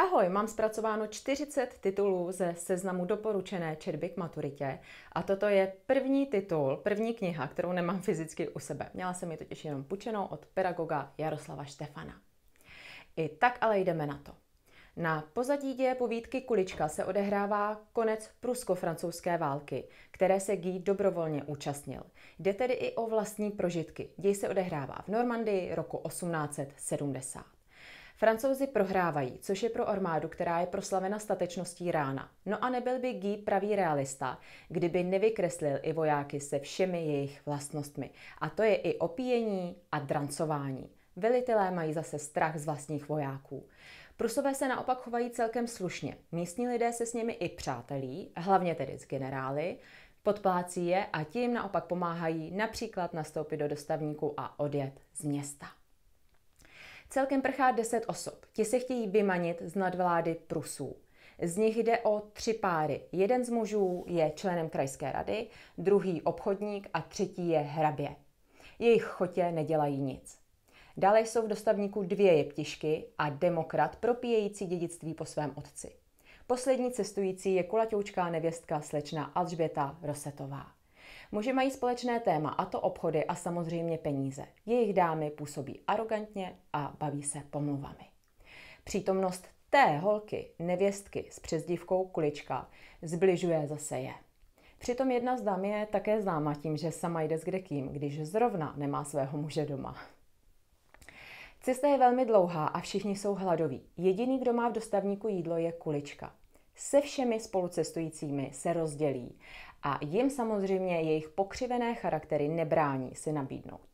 Ahoj, mám zpracováno 40 titulů ze seznamu doporučené četby k maturitě a toto je první titul, první kniha, kterou nemám fyzicky u sebe. Měla jsem ji totiž jenom půjčenou od pedagoga Jaroslava Štefana. I tak ale jdeme na to. Na pozadí děje povídky Kulička se odehrává konec prusko-francouzské války, které se Guy dobrovolně účastnil. Jde tedy i o vlastní prožitky. Děj se odehrává v Normandii roku 1870. Francouzi prohrávají, což je pro armádu, která je proslavena statečností rána. No a nebyl by Guy pravý realista, kdyby nevykreslil i vojáky se všemi jejich vlastnostmi. A to je i opíjení a drancování. Velitelé mají zase strach z vlastních vojáků. Prusové se naopak chovají celkem slušně. Místní lidé se s nimi i přátelí, hlavně tedy s generály, podplácí je a tím naopak pomáhají například nastoupit do dostavníku a odjet z města. Celkem prchá 10 osob. Ti se chtějí vymanit z nadvlády Prusů. Z nich jde o tři páry. Jeden z mužů je členem krajské rady, druhý obchodník a třetí je hrabě. Jejich chotě nedělají nic. Dále jsou v dostavníku dvě jeptišky a demokrat propíjející dědictví po svém otci. Poslední cestující je kulaťoučká nevěstka slečna Alžběta Rosetová. Muži mají společné téma, a to obchody a samozřejmě peníze. Jejich dámy působí arrogantně a baví se pomluvami. Přítomnost té holky, nevěstky s přezdívkou kulička, zbližuje zase je. Přitom jedna z dám je také známa tím, že sama jde s kdekým, když zrovna nemá svého muže doma. Cesta je velmi dlouhá a všichni jsou hladoví. Jediný, kdo má v dostavníku jídlo, je kulička se všemi spolucestujícími se rozdělí a jim samozřejmě jejich pokřivené charaktery nebrání si nabídnout.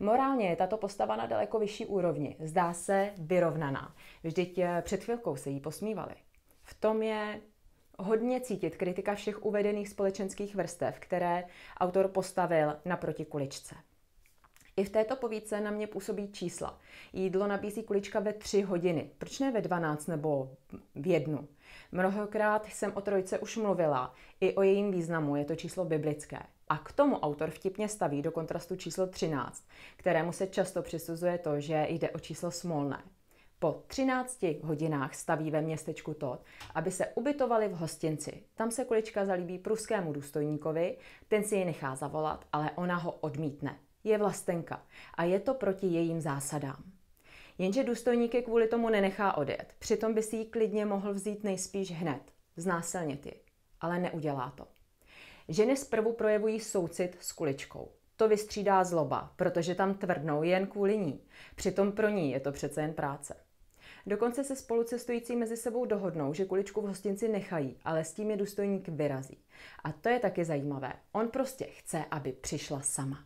Morálně je tato postava na daleko vyšší úrovni, zdá se vyrovnaná. Vždyť eh, před chvilkou se jí posmívali. V tom je hodně cítit kritika všech uvedených společenských vrstev, které autor postavil naproti kuličce. I v této povídce na mě působí čísla. Jídlo nabízí kulička ve 3 hodiny, proč ne ve 12 nebo v jednu? Mnohokrát jsem o trojce už mluvila, i o jejím významu je to číslo biblické. A k tomu autor vtipně staví do kontrastu číslo 13, kterému se často přisuzuje to, že jde o číslo smolné. Po 13 hodinách staví ve městečku Tot, aby se ubytovali v hostinci. Tam se kulička zalíbí pruskému důstojníkovi, ten si ji nechá zavolat, ale ona ho odmítne je vlastenka a je to proti jejím zásadám. Jenže důstojník je kvůli tomu nenechá odjet. Přitom by si ji klidně mohl vzít nejspíš hned, znásilnit ji, ale neudělá to. Ženy zprvu projevují soucit s kuličkou. To vystřídá zloba, protože tam tvrdnou jen kvůli ní. Přitom pro ní je to přece jen práce. Dokonce se spolucestující mezi sebou dohodnou, že kuličku v hostinci nechají, ale s tím je důstojník vyrazí. A to je taky zajímavé. On prostě chce, aby přišla sama.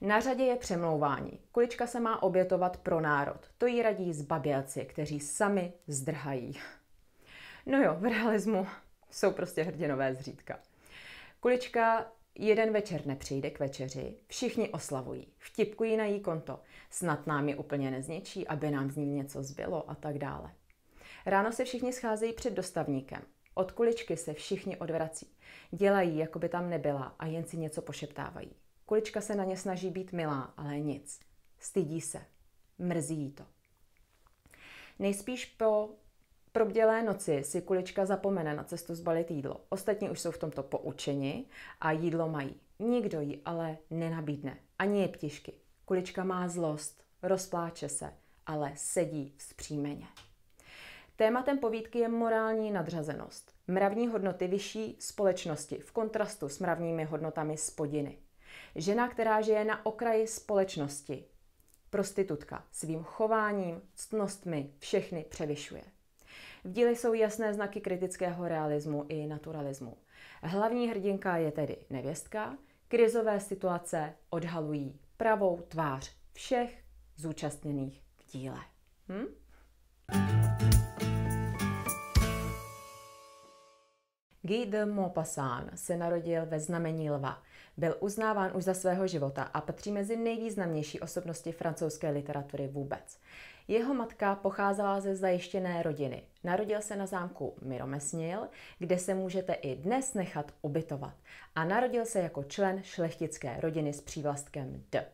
Na řadě je přemlouvání. Kulička se má obětovat pro národ. To jí radí zbabělci, kteří sami zdrhají. No jo, v realismu jsou prostě hrdinové zřídka. Kulička jeden večer nepřijde k večeři, všichni oslavují, vtipkují na jí konto, snad nám je úplně nezničí, aby nám z ní něco zbylo a tak dále. Ráno se všichni scházejí před dostavníkem. Od kuličky se všichni odvrací. Dělají, jako by tam nebyla a jen si něco pošeptávají. Kulička se na ně snaží být milá, ale nic. Stydí se. Mrzí jí to. Nejspíš po probdělé noci si kulička zapomene na cestu zbalit jídlo. Ostatní už jsou v tomto poučeni a jídlo mají. Nikdo ji ale nenabídne. Ani je ptišky. Kulička má zlost, rozpláče se, ale sedí vzpřímeně. Tématem povídky je morální nadřazenost. Mravní hodnoty vyšší společnosti v kontrastu s mravními hodnotami spodiny. Žena, která žije na okraji společnosti. Prostitutka svým chováním, ctnostmi všechny převyšuje. V díle jsou jasné znaky kritického realismu i naturalismu. Hlavní hrdinka je tedy nevěstka, krizové situace odhalují pravou tvář všech zúčastněných v díle. Hm? Guy de Maupassant se narodil ve znamení lva. Byl uznáván už za svého života a patří mezi nejvýznamnější osobnosti francouzské literatury vůbec. Jeho matka pocházela ze zajištěné rodiny. Narodil se na zámku Miromesnil, kde se můžete i dnes nechat ubytovat. A narodil se jako člen šlechtické rodiny s přívlastkem D.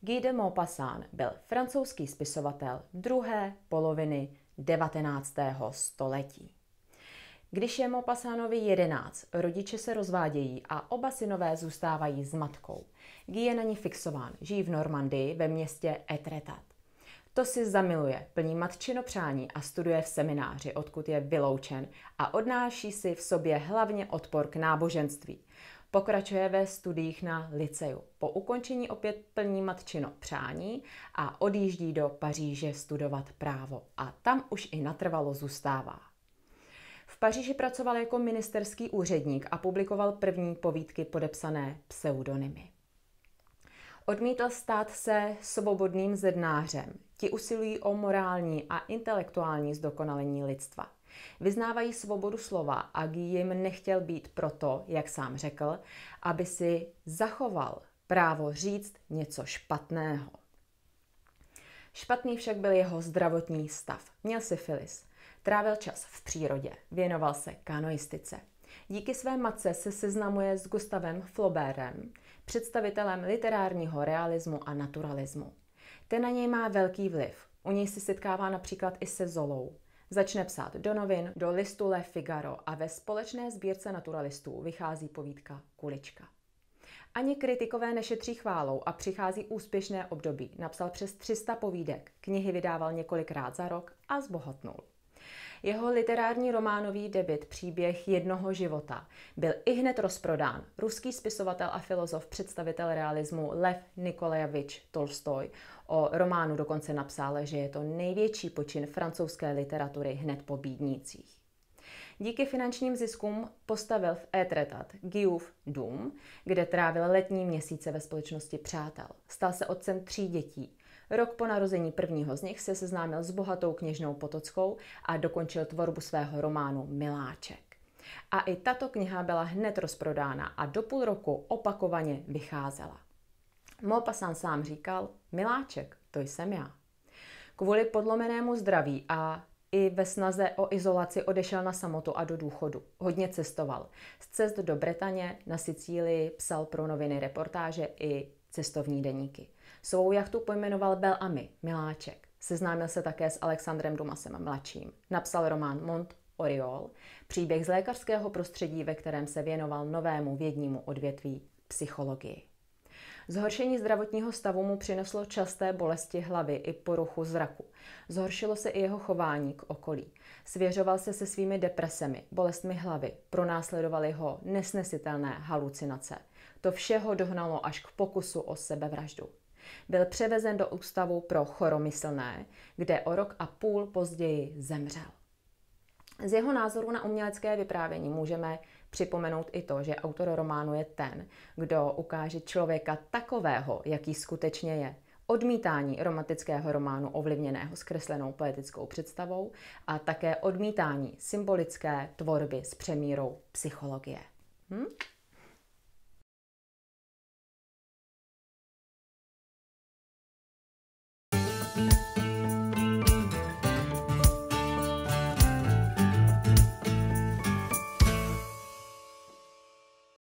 Guy de Maupassant byl francouzský spisovatel druhé poloviny 19. století. Když je Mopasánovi 11, rodiče se rozvádějí a oba synové zůstávají s matkou. Guy je na ní fixován, žijí v Normandii ve městě Etretat. To si zamiluje, plní matčino přání a studuje v semináři, odkud je vyloučen a odnáší si v sobě hlavně odpor k náboženství. Pokračuje ve studiích na liceu. Po ukončení opět plní matčino přání a odjíždí do Paříže studovat právo. A tam už i natrvalo zůstává. V Paříži pracoval jako ministerský úředník a publikoval první povídky podepsané pseudonymy. Odmítl stát se svobodným zednářem. Ti usilují o morální a intelektuální zdokonalení lidstva. Vyznávají svobodu slova a jim nechtěl být proto, jak sám řekl, aby si zachoval právo říct něco špatného. Špatný však byl jeho zdravotní stav. Měl syfilis. Trávil čas v přírodě, věnoval se kanoistice. Díky své matce se seznamuje s Gustavem Flaubertem, představitelem literárního realismu a naturalismu. Ten na něj má velký vliv. U něj se setkává například i se Zolou. Začne psát do novin, do listu Le Figaro a ve společné sbírce naturalistů vychází povídka Kulička. Ani kritikové nešetří chválou a přichází úspěšné období. Napsal přes 300 povídek, knihy vydával několikrát za rok a zbohatnul. Jeho literární románový debit Příběh jednoho života byl i hned rozprodán. Ruský spisovatel a filozof, představitel realismu Lev Nikolajevič Tolstoj o románu dokonce napsal, že je to největší počin francouzské literatury hned po Bídnících. Díky finančním ziskům postavil v Etretat Giuf dům, kde trávil letní měsíce ve společnosti přátel. Stal se otcem tří dětí Rok po narození prvního z nich se seznámil s bohatou kněžnou Potockou a dokončil tvorbu svého románu Miláček. A i tato kniha byla hned rozprodána a do půl roku opakovaně vycházela. Mopasan sám říkal, Miláček, to jsem já. Kvůli podlomenému zdraví a i ve snaze o izolaci odešel na samotu a do důchodu. Hodně cestoval. Z cest do Bretaně na Sicílii psal pro noviny reportáže i cestovní deníky. Svou jachtu pojmenoval Bel Ami. Miláček. Seznámil se také s Alexandrem Dumasem mladším. Napsal román Mont Oriol, příběh z lékařského prostředí, ve kterém se věnoval novému vědnímu odvětví psychologii. Zhoršení zdravotního stavu mu přineslo časté bolesti hlavy i poruchu zraku. Zhoršilo se i jeho chování k okolí. Svěřoval se se svými depresemi, bolestmi hlavy, pronásledovaly ho nesnesitelné halucinace. To všeho dohnalo až k pokusu o sebevraždu. Byl převezen do ústavu pro choromyslné, kde o rok a půl později zemřel. Z jeho názoru na umělecké vyprávění můžeme připomenout i to, že autor románu je ten, kdo ukáže člověka takového, jaký skutečně je. Odmítání romantického románu ovlivněného zkreslenou poetickou představou a také odmítání symbolické tvorby s přemírou psychologie. Hm?